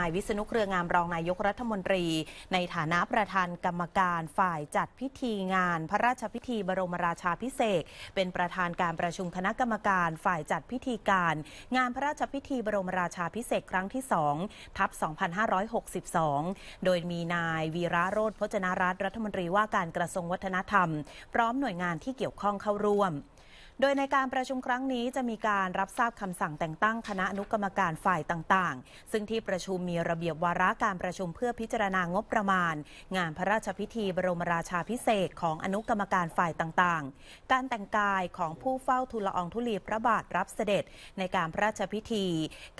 นายวิษณุเครืองามรองนายกรัฐมนตรี ในฐานะประธานกรรมการฝ่ายจัดพิธีงานพระราชพิธีบรมราชาพิเศษเป็นประธานการประชุมคณะกรรมการฝ่ายจัดพิธีการ งานพระราชพิธีบรมราชาพิเศษครั้งที่2ทับ2562โดยมีนายวีระโรธพจนารัฐรัฐมนตรีว่าการกระทรวงวัฒนธรรม พร้อมหน่วยงานที่เกี่ยวข้องเข้าร่วมโดยในการประชุมครั้งนี้จะมีการรับทราบคำสั่งแต่งตั้งคณะอนุกรรมการฝ่ายต่างๆ ซึ่งที่ประชุมมีระเบียบวาระการประชุมเพื่อพิจารณางบประมาณ งานพระราชพิธีบรมราชาพิเศษของอนุกรรมการฝ่ายต่างๆ การแต่งกายของผู้เฝ้าทูลอองทุลีพระบาทรับเสด็จในการพระราชพิธี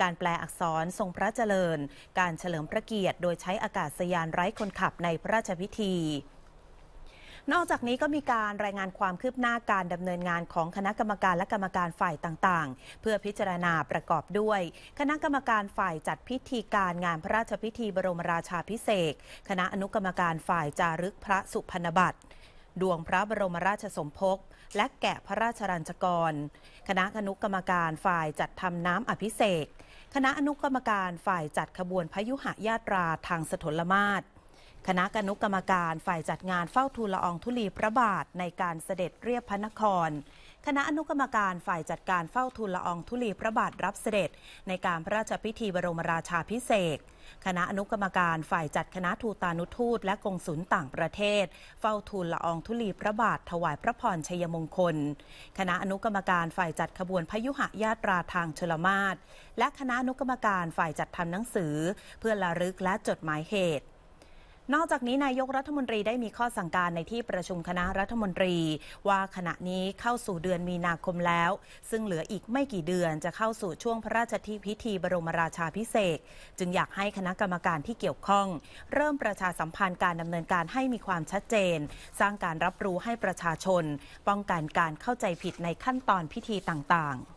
การแปลอักษรทรงพระเจริญ การเฉลิมพระเกียรติ โดยใช้อากาศยานไร้คนขับในพระราชพิธีนอกจากนี้ก็มีการรายงานความคืบหน้าการดำเนินงานของคณะกรรมการและกรรมการฝ่ายต่างๆ เพื่อพิจารณาประกอบด้วย คณะกรรมการฝ่ายจัดพิธีการงานพระราชพิธีบรมราชาพิเศษคณะอนุกรรมการฝ่ายจารึกพระสุพรรณบัตรดวงพระบรมราชสมภพและแกะพระราชรัญจกร คณะอนุกรรมการฝ่ายจัดทำน้ำอภิเษกคณะอนุกรรมการฝ่ายจัดขบวนพยุหะญาตราทางสถลมาตรคณะกนุกรรมการฝ่ายจัดงานเฝ้าทูลละอองธุลีพระบาทในการเสด็จเรียบพระนคร คณะอนุกรรมการฝ่ายจัดการเฝ้าทูลละอองธุลีพระบาทรับเสด็จในการพระราชพิธีบรมราชาพิเศษ คณะอนุกรรมการฝ่ายจัดคณะทูตานุทูตและกงสุลต่างประเทศเฝ้าทูลละอองธุลีพระบาทถวายพระพรชัยมงคล คณะอนุกรรมการฝ่ายจัดขบวนพยุหญาตราทางชลมาศและคณะอนุกรรมการฝ่ายจัดทำหนังสือเพื่อระลึกและจดหมายเหตุนอกจากนี้นายกรัฐมนตรีได้มีข้อสั่งการในที่ประชุมคณะรัฐมนตรี ว่าขณะนี้เข้าสู่เดือนมีนาคมแล้ว ซึ่งเหลืออีกไม่กี่เดือนจะเข้าสู่ช่วงพระราชทิพิธีบรมราชาพิเศษจึงอยากให้คณะกรรมการที่เกี่ยวข้อง เริ่มประชาสัมพันธ์การดำเนินการให้มีความชัดเจน สร้างการรับรู้ให้ประชาชน ป้องกันการเข้าใจผิดในขั้นตอนพิธีต่างๆ